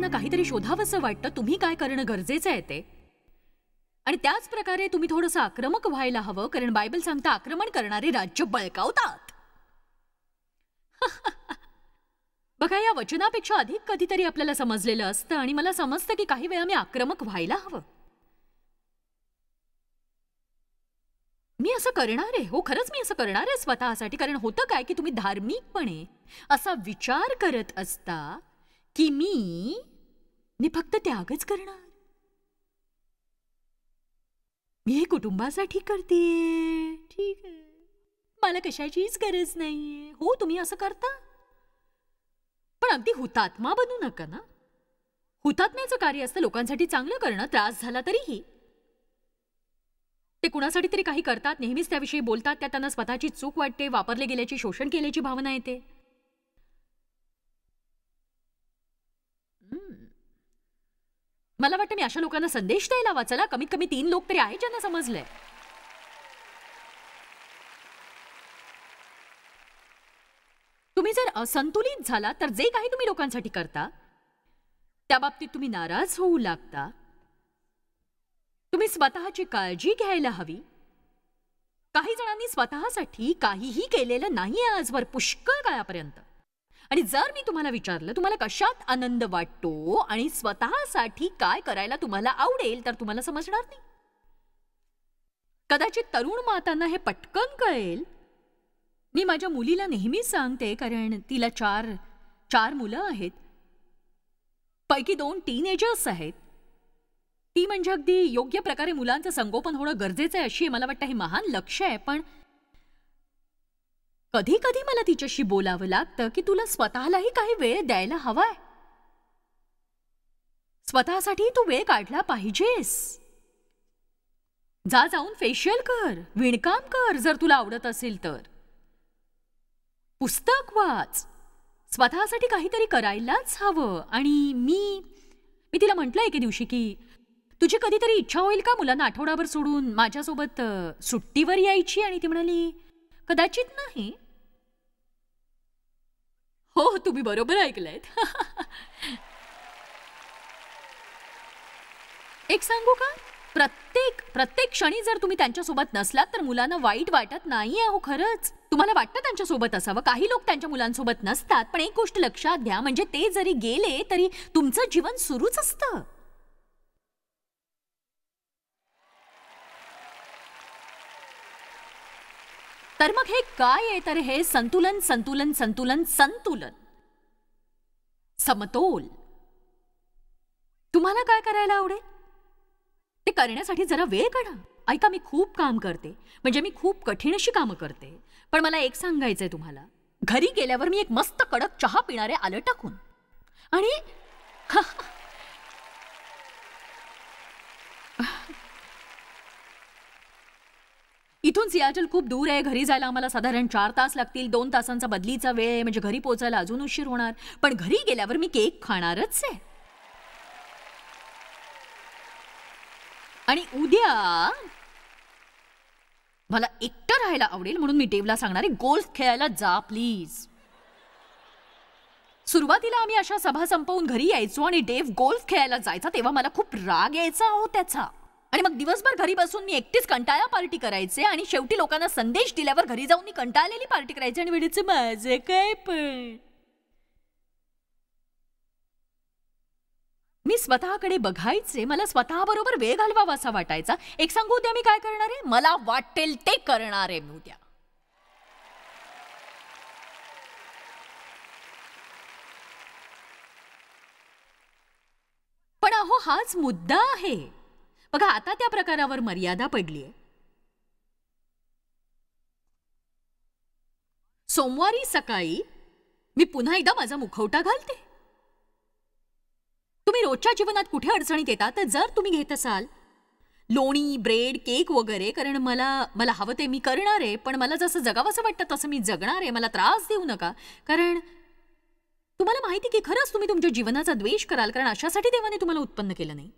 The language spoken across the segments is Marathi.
लोकांना काहीतरी शोधावंसं वाटतं तुम्ही काय करणं गरजेचं आहे ते आणि त्याच प्रकारे तुम्ही थोडंसं आक्रमक व्हायला हवं कारण बायबल सांगतं आक्रमण करणारे राज्य बळकावतात बघा या वचनापेक्षा अधिक कधीतरी आपल्याला समजलेलं असतं आणि मला समजतं की काही वेळा मी आक्रमक व्हायला हवं मी असं करणार आहे हो खरंच मी असं करणार आहे स्वतःसाठी कारण होतं काय की तुम्ही धार्मिकपणे असा विचार करत असता की मी मी फक्त त्यागच करणार मी हे कुटुंबासाठी करते ठीक आहे मला कशाचीच गरज नाहीये हो तुम्ही असं करता पण अगदी हुतात्मा बनू नका ना हुतात्म्याचं कार्य असतं लोकांसाठी चांगलं करणं त्रास झाला तरीही ते कुणासाठी तरी काही करतात नेहमीच त्याविषयी बोलतात त्या त्यांना स्वतःची चूक वाटते वापरले गेल्याची शोषण केल्याची भावना येते मला वाटतं मी अशा लोकांना संदेश द्यायला वाचला कमीत कमी तीन लोक तरी आहेत ज्यांना समजलंय तुम्ही जर असंतुलित झाला तर जे काही तुम्ही लोकांसाठी करता त्या बाबतीत तुम्ही नाराज होऊ लागता तुम्ही स्वतःची काळजी घ्यायला हवी काही जणांनी स्वतःसाठी काहीही केलेलं नाही आजवर पुष्कळ काळापर्यंत आणि जर मी तुम्हाला विचारलं तुम्हाला कशात आनंद वाटतो आणि स्वतःसाठी काय करायला तुम्हाला आवडेल तर तुम्हाला समजणार नाही कदाचित तरुण मातांना हे पटकन कळेल मी माझ्या मुलीला नेहमीच सांगते कारण तिला चार चार मुलं आहेत पैकी दोन टीनेजर्स आहेत ती म्हणजे अगदी योग्य प्रकारे मुलांचं संगोपन होणं गरजेचं आहे अशी मला वाटतं हे महान लक्ष आहे पण कधी कधी मला तिच्याशी बोलावं लागतं की तुला स्वतःलाही काही वेळ द्यायला हवाय स्वतःसाठी तू वेळ काढला पाहिजेस जा जाऊन फेशियल कर विणकाम कर जर तुला आवडत असेल तर पुस्तक वाच स्वतःसाठी काहीतरी करायलाच हवं आणि मी मी तिला म्हटलं एके दिवशी की तुझी कधीतरी इच्छा होईल का मुलांना आठवडाभर सोडून माझ्यासोबत सुट्टीवर यायची आणि ती म्हणाली कदाचित नाही हो, हो तुम्ही बरोबर ऐकलंयत एक सांगू का प्रत्येक प्रत्येक क्षणी जर तुम्ही त्यांच्यासोबत नसलात तर मुलांना वाईट वाटत नाही हो खरंच तुम्हाला वाटतं त्यांच्यासोबत असावं काही लोक त्यांच्या मुलांसोबत नसतात पण एक गोष्ट लक्षात घ्या म्हणजे ते जरी गेले तरी तुमचं जीवन सुरूच असतं तर मग हे काय आहे तर हे संतुलन संतुलन संतुलन संतुलन समतोल तुम्हाला काय करायला आवडेल ते करण्यासाठी जरा वेळ काढा ऐका मी खूप काम करते म्हणजे मी खूप कठीण अशी कामं करते पण मला एक सांगायचं आहे तुम्हाला घरी गेल्यावर मी एक मस्त कडक चहा पिणारे आलं टाकून आणि इथून सियाचल खूप दूर आहे घरी जायला आम्हाला साधारण चार तास लागतील दोन तासांचा बदलीचा वेळ आहे म्हणजे घरी पोचायला अजून उशीर होणार पण घरी गेल्यावर मी केक खाणारच आहे आणि उद्या मला एकटं राहायला आवडेल म्हणून मी डेव्हला सांगणार आहे गोल्फ खेळायला जा प्लीज सुरुवातीला आम्ही अशा सभा संपवून घरी यायचो आणि डेव गोल्फ खेळायला जायचा तेव्हा मला खूप राग यायचा हो त्याचा आणि मग दिवसभर घरी बसून मी एकटीच कंटाळा पार्टी करायचे आणि शेवटी लोकांना संदेश दिल्यावर घरी जाऊन मी कंटाळलेली पार्टी करायची आणि वेळीच माझे काय पण मी स्वतःकडे बघायचे मला स्वतःबरोबर वेळ घालवावा असा वाटायचा एक सांगू उद्या मी काय करणार आहे मला वाटेल ते करणार आहे मी उद्या पण अहो हाच मुद्दा आहे बघा आता त्या प्रकारावर मर्यादा पडली आहे सोमवारी सकाळी मी पुन्हा एकदा माझा मुखवटा घालते तुम्ही रोजच्या जीवनात कुठे अडचणीत येतात तर जर तुम्ही घेत असाल लोणी ब्रेड केक वगैरे कारण मला मला हवं ते मी करणार आहे पण मला जसं जगावंसं वाटतं तसं मी जगणार आहे मला त्रास देऊ नका कारण तुम्हाला माहिती की खरंच तुम्ही तुमच्या जीवनाचा द्वेष कराल कारण अशासाठी देवाने तुम्हाला उत्पन्न केलं नाही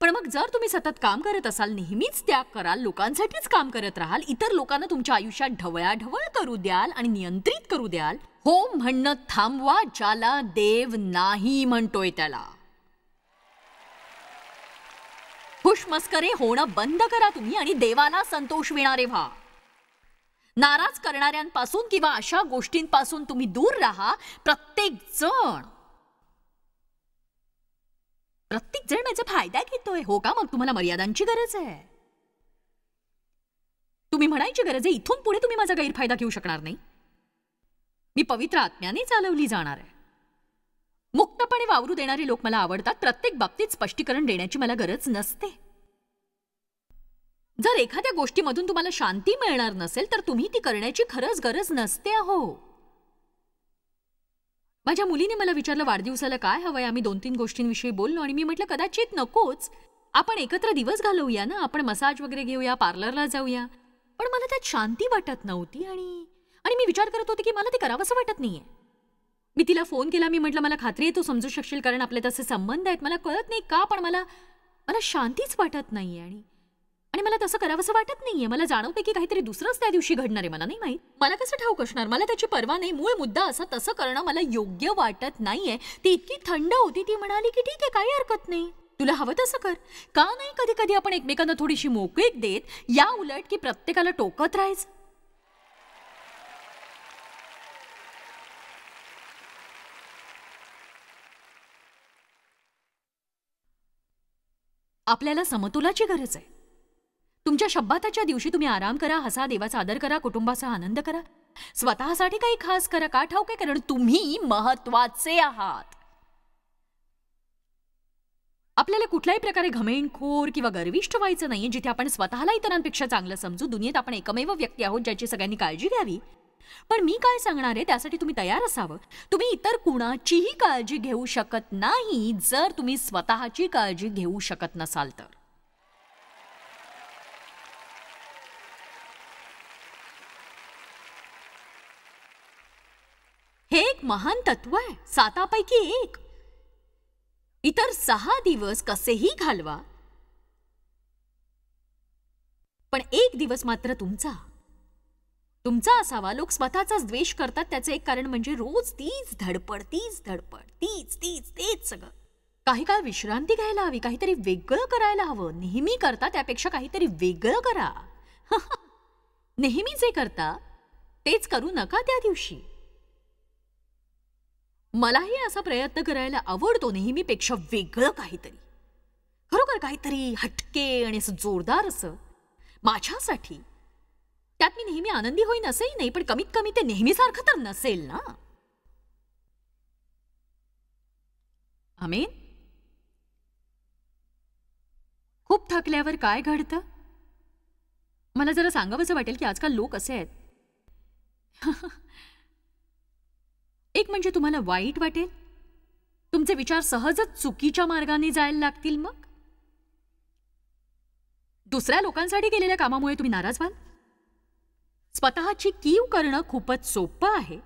पण मग जर तुम्ही सतत काम करत असाल नेहमीच त्याग कराल लोकांसाठीच काम करत राहाल इतर लोकांना तुमच्या आयुष्यात ढवळाढवळ करू द्याल आणि नियंत्रित करू द्याल हो म्हणणं थांबवा ज्याला देव नाही म्हणतोय त्याला खुशमस्करे होणं बंद करा तुम्ही आणि देवाला संतोष मिळणारे व्हा नाराज करणाऱ्यांपासून किंवा अशा गोष्टींपासून तुम्ही दूर राहा प्रत्येक जण प्रत्येक जण याचा फायदा घेतोय हो का मग तुम्हाला मर्यादांची गरज आहे तुम्ही म्हणायची गरज आहे इथून पुढे तुम्ही माझा गैरफायदा घेऊ शकणार नाही मी पवित्र आत्म्याने चालवली जाणार आहे मुक्तपणे वावरू देणारे लोक मला आवडतात प्रत्येक बाबतीत स्पष्टीकरण देण्याची मला गरज नसते जर एखाद्या गोष्टीमधून तुम्हाला शांती मिळणार नसेल तर तुम्ही ती करण्याची खरंच गरज नसते अहो माझ्या मुलीने मला विचारलं वाढदिवसाला काय हवंय आम्ही दोन तीन गोष्टींविषयी बोललो आणि मी म्हटलं कदाचित नकोच आपण एकत्र दिवस घालवूया ना आपण मसाज वगैरे घेऊया पार्लरला जाऊया पण मला त्यात शांती वाटत नव्हती आणि आणि मी विचार करत होते की मला ते करावंसं वाटत नाहीये मी तिला फोन केला मी म्हटलं मला खात्री आहे तू समजू शकशील कारण आपले तसे संबंध आहेत मला कळत नाही का पण मला मला शांतीच वाटत नाही आणि आणि मला तसं करावंसं वाटत नाहीये मला जाणवते की काहीतरी दुसरंच त्या दिवशी घडणार आहे मला नाही माहीत मला कसं ठाऊक असणार मला त्याची पर्वा नाही मूळ मुद्दा असा तसं करणं मला योग्य वाटत नाहीये ती इतकी थंड होती ती म्हणाली की ठीक आहे काही हरकत नाही तुला हवं तसं कर का नाही कधी कधी आपण एकमेकांना थोडीशी मोकळीक देत या उलट की प्रत्येकाला टोकत राहायचं आपल्याला समतोलाची गरज आहे तुमच्या शब्बाताच्या दिवशी तुम्ही आराम करा हसा देवाचा आदर करा कुटुंबाचा आनंद करा स्वतःसाठी काही खास करा का ठाऊक आहे कारण तुम्ही महत्वाचे आहात आपल्याला कुठल्याही प्रकारे घमेणखोर किंवा गर्विष्ठ व्हायचं नाही जिथे आपण स्वतःला इतरांपेक्षा चांगलं समजू दुनियेत आपण एकमेव व्यक्ती आहोत ज्याची सगळ्यांनी काळजी घ्यावी पण मी काय सांगणार आहे त्यासाठी तुम्ही तयार असावं तुम्ही इतर कुणाचीही काळजी घेऊ शकत नाही जर तुम्ही स्वतःची काळजी घेऊ शकत नसाल तर महान तत्व आहे सातापैकी एक इतर सहा दिवस कसेही घालवा पण एक दिवस मात्र तुमचा तुमचा असावा लोक स्वतःचाच द्वेष करतात त्याचं एक कारण म्हणजे रोज तीच धडपड तीच धडपड तीच तीच तेच सगळं काही काळ विश्रांती घ्यायला हवी काहीतरी वेगळं करायला हवं नेहमी करता त्यापेक्षा काहीतरी वेगळं करा नेहमी जे करता तेच करू नका त्या दिवशी मलाही असा प्रयत्न करायला आवडतो नेहमीपेक्षा वेगळं काहीतरी खरोखर काहीतरी हटके आणि असं जोरदार असं माझ्यासाठी त्यात मी नेहमी आनंदी होईन असंही नाही पण कमीत कमी ते नेहमीसारखं तर नसेल ना आमीन खूप थकल्यावर काय घडतं मला जरा सांगावंसं वाटेल की आजकाल लोक असे आहेत एक म्हणजे तुम्हाला वाईट वाटेल तुमचे विचार सहजच चुकीच्या मार्गाने जायला लागतील मग दुसऱ्या लोकांसाठी केलेल्या कामामुळे तुम्ही नाराज व्हाल स्वतःची कीव करणं खूपच सोपं आहे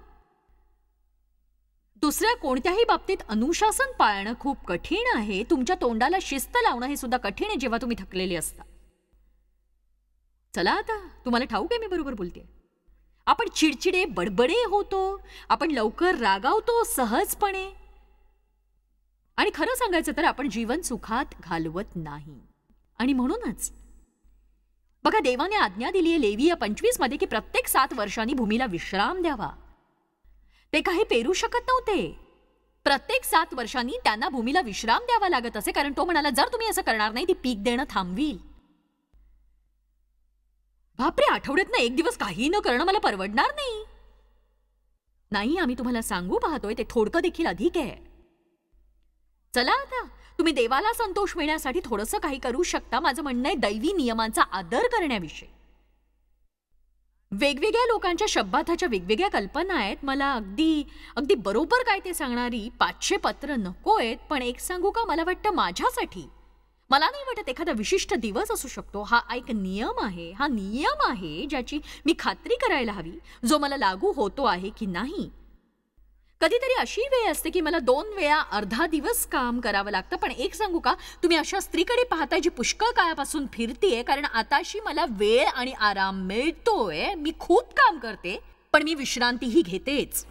दुसऱ्या कोणत्याही बाबतीत अनुशासन पाळणं खूप कठीण आहे तुमच्या तोंडाला शिस्त लावणं हे सुद्धा कठीण आहे जेव्हा तुम्ही थकलेले असता चला आता तुम्हाला ठाऊक आहे मी बरोबर बोलते आपण चिडचिडे बडबडे होतो आपण लवकर रागावतो सहजपणे आणि खरं सांगायचं तर आपण जीवन सुखात घालवत नाही आणि म्हणूनच बघा देवाने आज्ञा दिली आहे लेवी या पंचवीस मध्ये की प्रत्येक सात वर्षांनी भूमीला विश्राम द्यावा ते काही पेरू शकत नव्हते प्रत्येक सात वर्षांनी त्यांना भूमीला विश्राम द्यावा लागत असे कारण तो म्हणाला जर तुम्ही असं करणार नाही ती पीक देणं थांबवी बापरे आठवड्यात ना एक दिवस काही न करणं मला परवडणार नाही नाही आम्ही तुम्हाला सांगू पाहतोय ते थोडकं देखील अधिक आहे चला आता तुम्ही देवाला संतोष मिळण्यासाठी थोडंसं काही करू शकता माझं म्हणणं आहे दैवी नियमांचा आदर करण्याविषयी वेगवेगळ्या लोकांच्या शब्दाच्या वेगवेगळ्या कल्पना आहेत मला अगदी अगदी बरोबर काय ते सांगणारी पाचशे पत्र नको आहेत पण एक सांगू का मला वाटतं माझ्यासाठी मला नाही वाटत एखादा विशिष्ट दिवस असू शकतो हा एक नियम आहे हा नियम आहे ज्याची मी खात्री करायला हवी जो मला लागू होतो आहे की नाही कधीतरी अशी वेळ असते की मला दोन वेळा अर्धा दिवस काम करावं लागतं पण एक सांगू का तुम्ही अशा स्त्रीकडे पाहताय जी पुष्कळ काळापासून फिरतीये कारण आताशी मला वेळ आणि आराम मिळतोय मी खूप काम करते पण मी विश्रांतीही घेतेच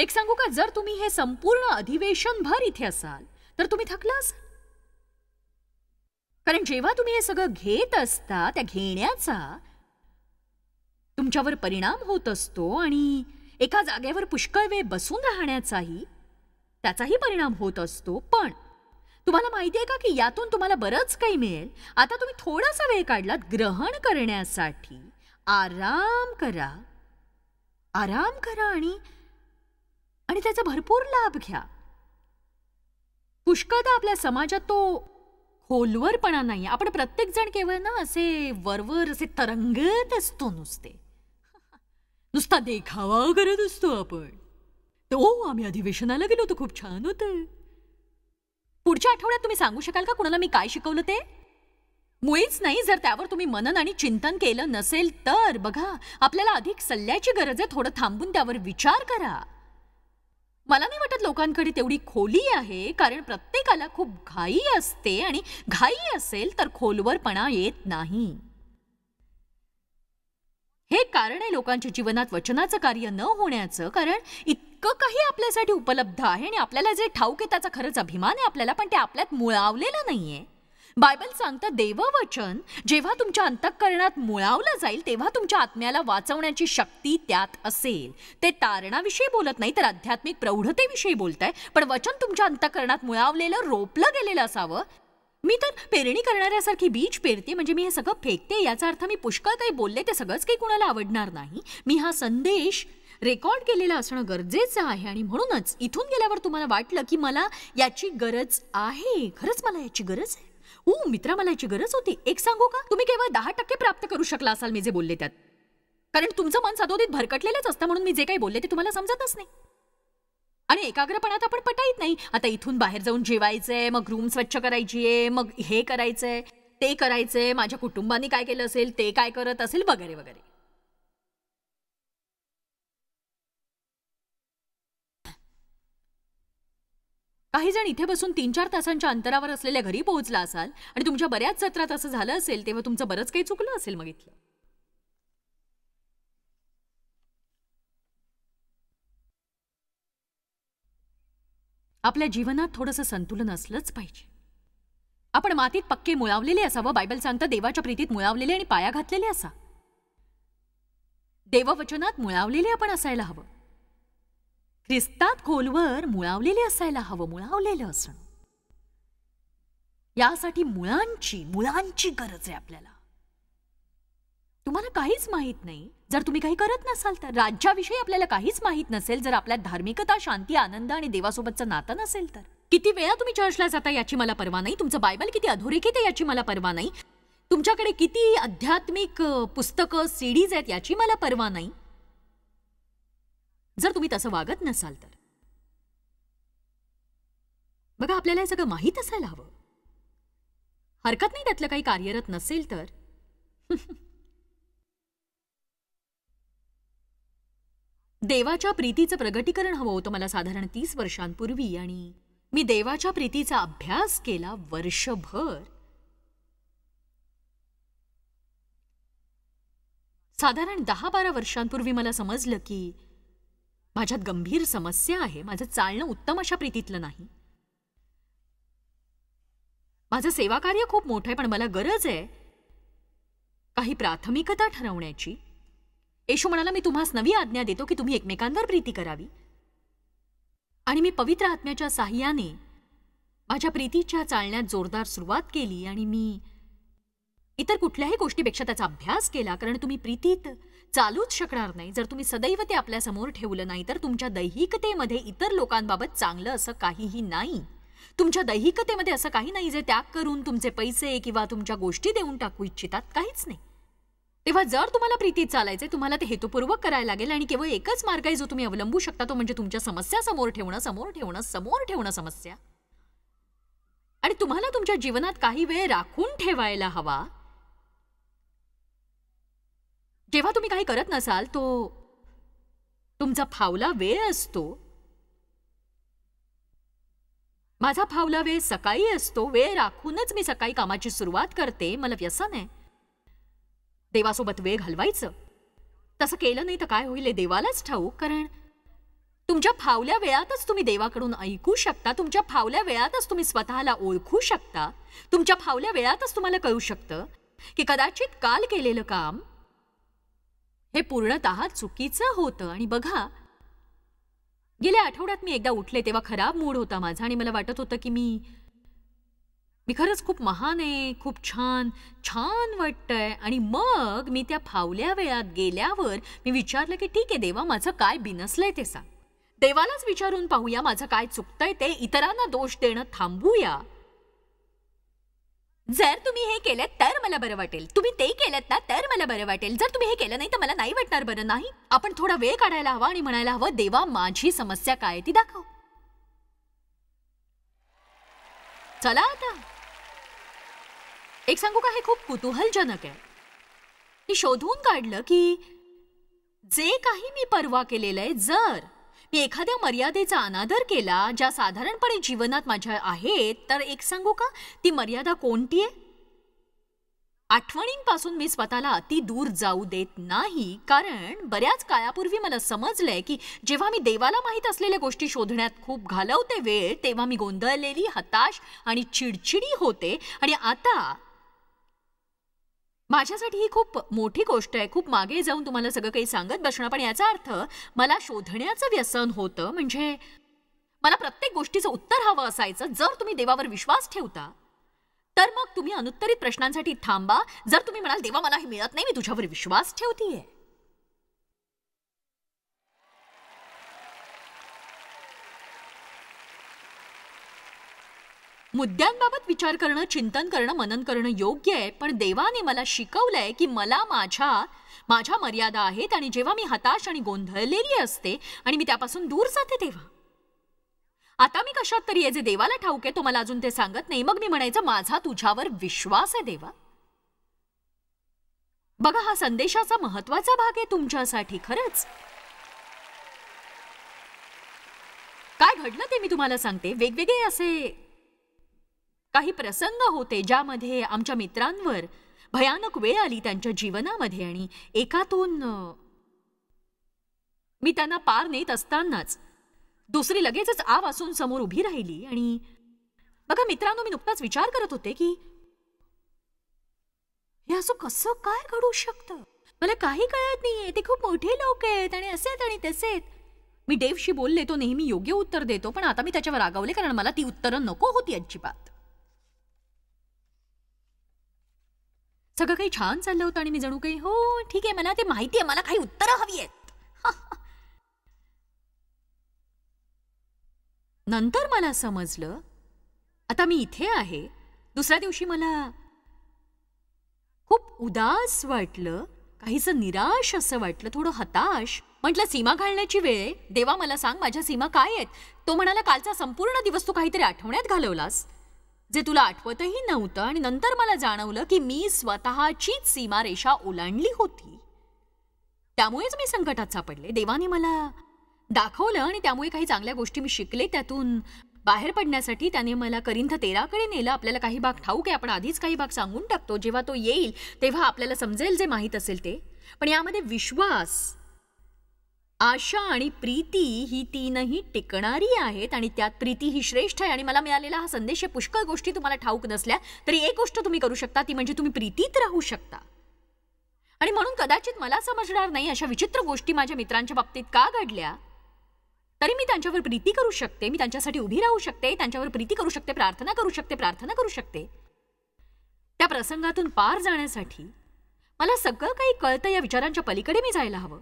एक सांगू का जर तुम्ही हे संपूर्ण अधिवेशन भर इथे असाल तर तुम्ही थकला असाल कारण जेव्हा तुम्ही हे सगळं घेत असता त्या घेण्याचा तुमच्यावर परिणाम होत असतो आणि एका जागेवर पुष्कळ वेळ बसून राहण्याचाही त्याचाही परिणाम होत असतो पण तुम्हाला माहिती आहे का की यातून तुम्हाला बरंच काही मिळेल आता तुम्ही थोडासा वेळ काढलात ग्रहण करण्यासाठी आराम करा आराम करा आणि आणि त्याचा भरपूर लाभ घ्या पुष्कळ आपल्या समाजात तो खोलवरपणा नाही आपण प्रत्येक जण केवळ ना असे वरवर असे तरंगत असतो नुसते नुसता देखावा करत असतो आपण तो आम्ही अधिवेशनाला गेलो तो खूप छान होतं पुढच्या आठवड्यात तुम्ही सांगू शकाल का कुणाला मी काय शिकवलं ते मुळीच नाही जर त्यावर तुम्ही मनन आणि चिंतन केलं नसेल तर बघा आपल्याला अधिक सल्ल्याची गरज आहे थोडं थांबून त्यावर विचार करा मला नाही वाटत लोकांकडे तेवढी खोली आहे कारण प्रत्येकाला खूप घाई असते आणि घाई असेल तर खोलवरपणा येत नाही हे कारण आहे लोकांच्या जीवनात वचनाचं कार्य न होण्याचं कारण इतकं काही आपल्यासाठी उपलब्ध आहे आणि आपल्याला जे ठाऊक आहे त्याचा खरंच अभिमान आहे आपल्याला पण ते आपल्यात मुळावलेलं नाहीये बायबल सांगतं देववचन जेव्हा तुमच्या अंतःकरणात मुळावलं जाईल तेव्हा तुमच्या आत्म्याला वाचवण्याची शक्ती त्यात असेल ते तारणाविषयी बोलत नाही तर आध्यात्मिक प्रौढतेविषयी बोलत आहे पण वचन तुमच्या अंतःकरणात मुळावलेलं रोपलं गेलेलं असावं मी तर पेरणी करणाऱ्यासारखी बीज पेरते म्हणजे मी हे सगळं फेकते याचा अर्थ मी पुष्कळ काही बोलले ते सगळंच काही कुणाला आवडणार नाही मी हा संदेश रेकॉर्ड केलेला असणं गरजेचं आहे आणि म्हणूनच इथून गेल्यावर तुम्हाला वाटलं की मला याची गरज आहे खरंच मला याची गरज आहे ओ मित्रा मलाची गरज होती एक सांगू का तुम्ही केवळ दहा टक्के प्राप्त करू शकला असाल मी जे बोलले त्यात कारण तुमचं मन सदोदित भरकटलेलंच असतं म्हणून मी जे काही बोलले ते तुम्हाला समजतच नाही आणि एकाग्रपणात आपण पटाईत नाही आता इथून बाहेर जाऊन जेवायचंय मग रूम स्वच्छ करायची आहे मग हे करायचंय ते करायचंय माझ्या कुटुंबाने काय केलं असेल ते काय करत असेल वगैरे वगैरे काही जण इथे बसून तीन चार तासांच्या अंतरावर असलेल्या घरी पोहोचला असाल आणि तुमच्या बऱ्याच सत्रात असं झालं असेल तेव्हा तुमचं बरंच काही चुकलं असेल मग इथलं आपल्या जीवनात थोडंसं संतुलन असलंच पाहिजे आपण मातीत पक्के मुळावलेले असावं बायबल सांगतं देवाच्या प्रीतीत मुळावलेले आणि पाया घातलेले असा देववचनात मुळावलेले आपण असायला हवं ख्रिस्तात खोलवर मुळावलेले असायला हवं मुळावलेलं असणं यासाठी मुळांची मुळांची गरज आहे आपल्याला तुम्हाला काहीच माहीत नाही जर तुम्ही काही करत नसाल तर राज्याविषयी आपल्याला काहीच माहीत नसेल जर आपल्या धार्मिकता शांती आनंद आणि देवासोबतचं नातं नसेल तर किती वेळा तुम्ही चर्चला जाता याची मला परवा नाही तुमचं बायबल किती अधोरेखित आहे याची मला परवा नाही तुमच्याकडे किती आध्यात्मिक पुस्तकं सीडीज आहेत याची मला परवा नाही जर तुम्ही तसं वागत नसाल तर बघा आपल्याला हे सगळं माहीत असायला हवं हरकत नाही त्यातलं काही कार्यरत नसेल तर देवाच्या प्रीतीचं प्रगटीकरण हवं होतं मला साधारण तीस वर्षांपूर्वी आणि मी देवाच्या प्रीतीचा अभ्यास केला वर्षभर साधारण दहा बारा वर्षांपूर्वी मला समजलं की माझ्यात गंभीर समस्या आहे माझं चालणं उत्तम अशा प्रीतीतलं नाही माझं सेवाकार्य खूप मोठं आहे पण मला गरज आहे काही प्राथमिकता ठरवण्याची येशू म्हणाला मी तुम्हास नवी आज्ञा देतो की तुम्ही एकमेकांवर प्रीती करावी आणि मी पवित्र आत्म्याच्या साह्याने माझ्या प्रीतीच्या चालण्यात जोरदार सुरुवात केली आणि मी इतर कुठल्याही गोष्टीपेक्षा त्याचा अभ्यास केला कारण तुम्ही प्रीतीत चालूच शकणार नाही जर तुम्ही सदैव ते आपल्यासमोर ठेवलं नाही तर तुमच्या दैहिकतेमध्ये इतर लोकांबाबत चांगलं असं काहीही नाही तुमच्या दैहिकतेमध्ये असं काही नाही जे त्याग करून तुमचे पैसे किंवा तुमच्या गोष्टी देऊन टाकू इच्छितात काहीच नाही तेव्हा जर तुम्हाला प्रीतीत चालायचे तुम्हाला ते हेतुपूर्वक करायला लागेल आणि केवळ एकच मार्ग आहे जो तुम्ही अवलंबू शकता तो म्हणजे तुमच्या समस्या समोर ठेवणं समोर ठेवणं समोर ठेवणं समस्या आणि तुम्हाला तुमच्या जीवनात काही वेळ राखून ठेवायला हवा जेव्हा तुम्ही काही करत नसाल तो तुमचा फावला वेळ असतो माझा फावला वेळ सकाळी असतो वेळ राखूनच मी सकाळी कामाची सुरुवात करते मला व्यसन आहे देवासोबत वेळ घालवायचं तसं केलं नाही तर काय होईल देवालाच ठाऊ कारण तुमच्या फावल्या वेळातच तुम्ही देवाकडून ऐकू शकता तुमच्या फावल्या वेळातच तुम्ही स्वतःला ओळखू शकता तुमच्या फावल्या वेळातच तुम्हाला कळू शकतं की कदाचित काल केलेलं काम हे पूर्णतः चुकीचं होतं आणि बघा गेल्या आठवड्यात मी एकदा उठले तेव्हा खराब मूड होता माझा आणि मला वाटत होतं की मी मी खरंच खूप महान आहे खूप छान छान वाटतंय आणि मग मी त्या फावल्या वेळात गेल्यावर मी विचारलं की ठीक आहे देवा माझं काय बिनसलंय ते सांग देवालाच विचारून पाहूया माझं काय चुकतंय ते इतरांना दोष देणं थांबूया जर तुम्ही हे केलं तर मला बरं वाटेल तुम्ही ते केलं ना तर मला बरं वाटेल जर तुम्ही हे केलं नाही तर मला नाही वाटणार बरं नाही आपण थोडा वेळ काढायला हवा आणि म्हणायला हवं देवा माझी समस्या काय ती दाखव चला आता एक सांगू का हे खूप कुतूहलजनक आहे मी शोधून काढलं की जे काही मी परवा केलेलं आहे जर मी एखाद्या मर्यादेचा अनादर केला ज्या साधारणपणे जीवनात माझ्या आहेत तर एक सांगू का ती मर्यादा कोणती आहे आठवणींपासून मी स्वतःला अति दूर जाऊ देत नाही कारण बऱ्याच काळापूर्वी मला समजलंय की जेव्हा मी देवाला माहीत असलेल्या गोष्टी शोधण्यात खूप घालवते वेळ तेव्हा मी गोंधळलेली हताश आणि चिडचिडी होते आणि आता माझ्यासाठी ही खूप मोठी गोष्ट आहे खूप मागे जाऊन तुम्हाला सगळं काही सांगत बसणं पण याचा अर्थ मला शोधण्याचं व्यसन होतं म्हणजे मला प्रत्येक गोष्टीचं उत्तर हवं असायचं जर तुम्ही देवावर विश्वास ठेवता तर मग तुम्ही अनुत्तरित प्रश्नांसाठी थांबा जर तुम्ही म्हणाल देवा मला हे मिळत नाही मी तुझ्यावर विश्वास ठेवतीये मुद्द्यांबाबत विचार करणं चिंतन करणं मनन करणं योग्य आहे पण देवाने मला शिकवलंय की मला माझ्या माझ्या मर्यादा आहेत आणि जेव्हा मी हताश आणि गोंधळलेली असते आणि मी त्यापासून दूर जाते तेव्हा आता मी कशात तरी आहे जे देवाला ठाऊक आहे तो मला अजून ते सांगत नाही मग मी म्हणायचं माझा तुझ्यावर विश्वास आहे देवा बघा हा संदेशाचा महत्वाचा भाग आहे तुमच्यासाठी खरंच काय घडलं ते मी तुम्हाला सांगते वेगवेगळे असे काही प्रसंग होते ज्यामध्ये आमच्या मित्रांवर भयानक वेळ आली त्यांच्या जीवनामध्ये आणि एकातून मी त्यांना पार नेत असतानाच दुसरी लगेचच आव असून समोर उभी राहिली आणि बघा मित्रांनो मी नुकताच विचार करत होते की हे असं कसं काय घडू शकतं मला काही कळत नाहीये ते खूप मोठे लोक आहेत आणि असे आणि तसे मी डेवशी बोलले तो नेहमी योग्य उत्तर देतो पण आता मी त्याच्यावर रागावले कारण मला ती उत्तरं नको होती अजिबात सगळं काही छान चाललं होतं आणि मी जणू काही हो ठीक आहे मला ते माहिती आहे मला काही उत्तरं हवी आहेत नंतर मला समजलं आता मी इथे आहे दुसऱ्या दिवशी मला खूप उदास वाटलं काहीसं निराश असं वाटलं थोडं हताश म्हटलं सीमा घालण्याची वेळ देवा मला सांग माझ्या सीमा काय आहेत तो म्हणाला कालचा संपूर्ण दिवस तू काहीतरी आठवण्यात घालवलास जे तुला आठवतही नव्हतं आणि नंतर मला जाणवलं की मी स्वतःचीच सीमारेषा ओलांडली होती त्यामुळेच मी संकटात सापडले देवाने मला दाखवलं आणि त्यामुळे काही चांगल्या गोष्टी मी शिकले त्यातून बाहेर पडण्यासाठी त्याने मला करिंथ तेराकडे नेलं आपल्याला काही भाग ठाऊक आहे आपण आधीच काही भाग सांगून टाकतो जेव्हा तो येईल तेव्हा आपल्याला समजेल जे माहीत असेल ते पण यामध्ये विश्वास आशा आणि प्रीती ही तीनही टिकणारी आहेत आणि त्यात प्रीती ही श्रेष्ठ आहे आणि मला मिळालेला हा संदेश पुष्कळ गोष्टी तुम्हाला ठाऊक नसल्या तरी एक गोष्ट तुम्ही करू शकता ती म्हणजे तुम्ही प्रीतीत राहू शकता आणि म्हणून कदाचित मला समजणार नाही अशा विचित्र गोष्टी माझ्या मित्रांच्या बाबतीत का घडल्या तरी मी त्यांच्यावर प्रीती करू शकते मी त्यांच्यासाठी उभी राहू शकते त्यांच्यावर प्रीती करू शकते प्रार्थना करू शकते प्रार्थना करू शकते त्या प्रसंगातून पार जाण्यासाठी मला सगळं काही कळतं या विचारांच्या पलीकडे मी जायला हवं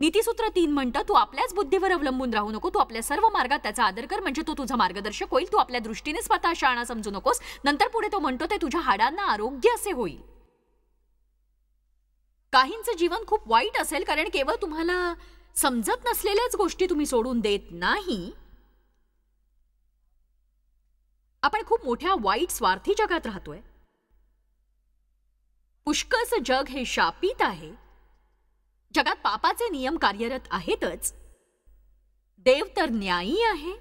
नीतीसूत्र तीन म्हणतं तू आपल्याच बुद्धीवर अवलंबून राहू नको तू आपल्या सर्व मार्गात त्याचा आदर कर म्हणजे तो तुझा मार्गदर्शक होईल तू आपल्या दृष्टीने स्वतः शाळा समजू नकोस नंतर पुढे तो म्हणतो ते तुझ्या हाडांना आरोग्य असे होईल काहींचं जीवन खूप वाईट असेल कारण केवळ तुम्हाला समजत नसलेल्याच गोष्टी तुम्ही सोडून देत नाही आपण खूप मोठ्या वाईट स्वार्थी जगात राहतोय पुष्कळचं जग हे शापित आहे जगात पापाचे नियम कार्यरत आहेतच देव तर न्यायी आहे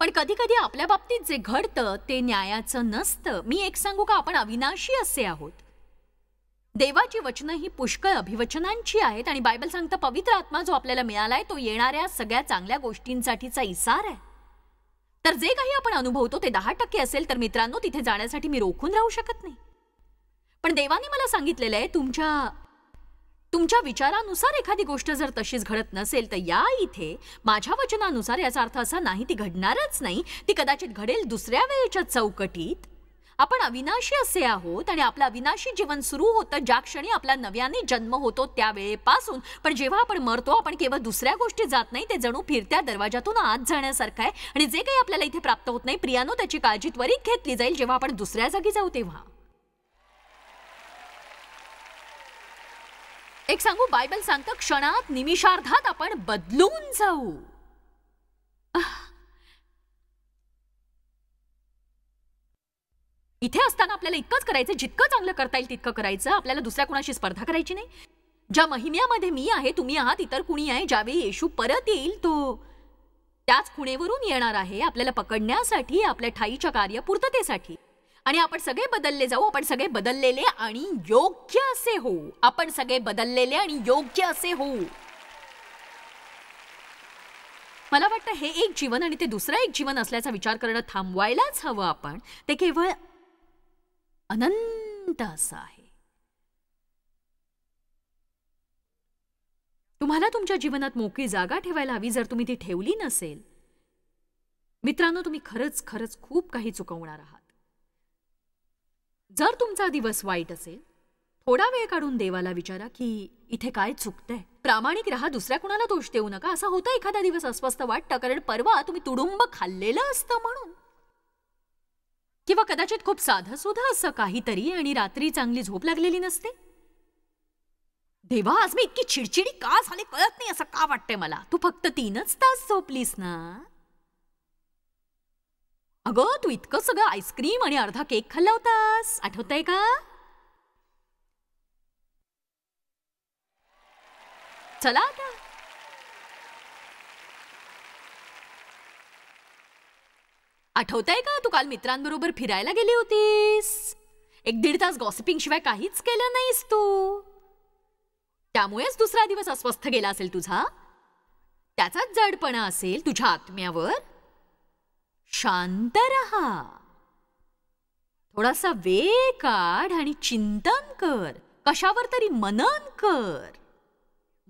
पण कधी कधी आपल्या बाबतीत जे घडतं ते न्यायाचं नसतं मी एक सांगू का आपण अविनाशी असे आहोत देवाची वचनं ही पुष्कळ अभिवचनांची आहेत आणि बायबल सांगतं पवित्र आत्मा जो आपल्याला मिळालाय तो येणाऱ्या सगळ्या चांगल्या गोष्टींसाठीचा इसार आहे तर जे काही आपण अनुभवतो ते दहा टक्के असेल तर मित्रांनो तिथे जाण्यासाठी मी रोखून राहू शकत नाही पण देवाने मला सांगितलेलं आहे तुमच्या तुमच्या विचारानुसार एखादी गोष्ट जर तशीच घडत नसेल तर या इथे माझ्या वचनानुसार याचा अर्थ असा नाही ती घडणारच नाही ती कदाचित घडेल दुसऱ्या वेळेच्या चौकटीत आपण अविनाशी असे आहोत आणि आपलं अविनाशी जीवन सुरू होतं ज्या क्षणी आपला नव्याने जन्म होतो त्यावेळेपासून पण जेव्हा आपण मरतो आपण केवळ दुसऱ्या गोष्टी जात नाही ते जणू फिरत्या दरवाजातून आत जाण्यासारखं आहे आणि जे काही आपल्याला इथे प्राप्त होत नाही प्रियानो त्याची काळजी त्वरित घेतली जाईल जेव्हा आपण दुसऱ्या जागी जाऊ तेव्हा एक सांगू बायबल सांगतं क्षणात निमिषार्धात आपण बदलून जाऊ इथे असताना आपल्याला इतकंच करायचं जितकं चांगलं करता येईल तितकं करायचं आपल्याला दुसऱ्या कुणाशी स्पर्धा करायची नाही ज्या महिन्यामध्ये मी आहे तुम्ही आहात इतर कुणी आहे ज्यावेळी येशू परत येईल तो त्याच खुणेवरून येणार आहे आपल्याला पकडण्यासाठी आपल्या ठाईच्या कार्य आणि आपण सगळे बदलले जाऊ आपण सगळे बदललेले आणि योग्य असे होऊ आपण सगळे बदललेले आणि योग्य असे होऊ मला वाटतं हे एक जीवन आणि ते दुसरं एक जीवन असल्याचा विचार करणं थांबवायलाच हवं आपण ते केवळ अनंत असं आहे तुम्हाला तुमच्या जीवनात मोकळी जागा ठेवायला हवी जर तुम्ही ती ठेवली नसेल मित्रांनो तुम्ही खरंच खरंच खूप काही चुकवणार आहात जर तुमचा दिवस वाईट असेल थोडा वेळ काढून देवाला विचारा की इथे काय चुकतंय प्रामाणिक राहा दुसऱ्या कुणाला दोष देऊ नका असं होतं एखादा दिवस अस्वस्थ वाटतं कारण परवा तुम्ही तुडुंब खाल्लेलं असतं म्हणून किंवा कदाचित खूप साधं सुद्धा असं काहीतरी आणि रात्री चांगली झोप लागलेली नसते देवा आज मी इतकी चिडचिडी का झाली कळत नाही असं का वाटतंय मला तू फक्त तीनच तास झोपलीस ना अगं तू इतकं सगळं आईस्क्रीम आणि अर्धा केक खाल्ला होतास आठवतंय का चला आता आठवतंय का तू काल मित्रांबरोबर फिरायला गेली होतीस एक दीड तास गॉसिपिंग शिवाय काहीच केलं नाहीस तू त्यामुळेच दुसरा दिवस अस्वस्थ गेला असेल तुझा त्याचाच जडपणा असेल तुझ्या आत्म्यावर शांत रहा थोडासा वेकाड काढ आणि चिंतन कर कशावर तरी मनन कर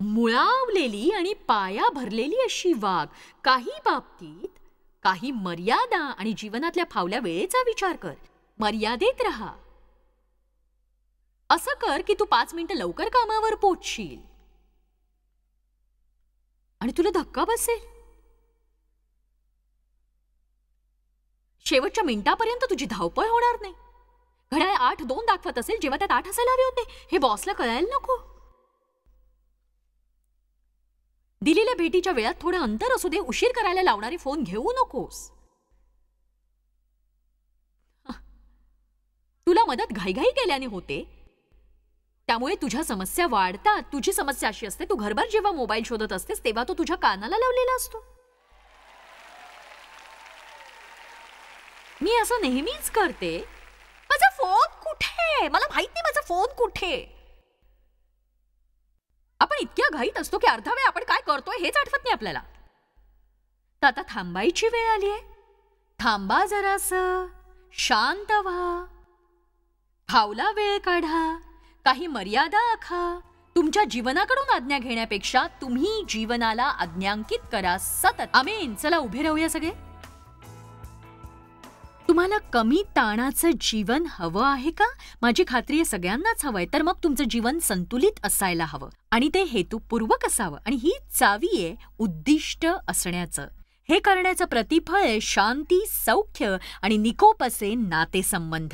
मुळावलेली आणि पाया भरलेली अशी वाघ काही बाबतीत काही मर्यादा आणि जीवनातल्या फावल्या वेळेचा विचार कर मर्यादेत रहा, असं कर की तू पाच मिनिटं लवकर कामावर पोचशील आणि तुला धक्का बसेल शेवटच्या मिनिटापर्यंत तुझी धावपळ होणार नाही घड्याळ आठ दोन दाखवत असेल जेव्हा त्यात आठ असायला हवे होते हे बॉसला कळायला नको दिलेल्या भेटीच्या वेळात थोडं अंतर असू दे उशीर करायला लावणारे फोन घेऊ नकोस तुला मदत घाईघाई केल्याने होते त्यामुळे तुझ्या समस्या वाढतात तुझी समस्या अशी असते तू घरभर जेव्हा मोबाईल शोधत असतेस तेव्हा तो तुझ्या कानाला लावलेला असतो मी असं नेहमीच करते माझा फोन कुठे मला माहित नाही माझा फोन कुठे आपण इतक्या घाईत असतो की अर्धा वेळ आपण काय करतोय हेच आठवत नाही आपल्याला तर आता थांबायची वेळ आली आहे थांबा जरास शांत व्हा फावला वेळ काढा काही मर्यादा आखा तुमच्या जीवनाकडून आज्ञा घेण्यापेक्षा तुम्ही जीवनाला आज्ञांकित करा सतत आम्ही चला उभे राहूया सगळे तुम्हाला कमी ताणाचं जीवन हवं आहे का माझी खात्री आहे सगळ्यांनाच हवंय तर मग तुमचं जीवन संतुलित असायला हवं आणि ते हेतुपूर्वक असावं आणि ही चावी आहे उद्दिष्ट असण्याचं हे करण्याचं प्रतिफळ आहे शांती सौख्य आणि निकोप असे नातेसंबंध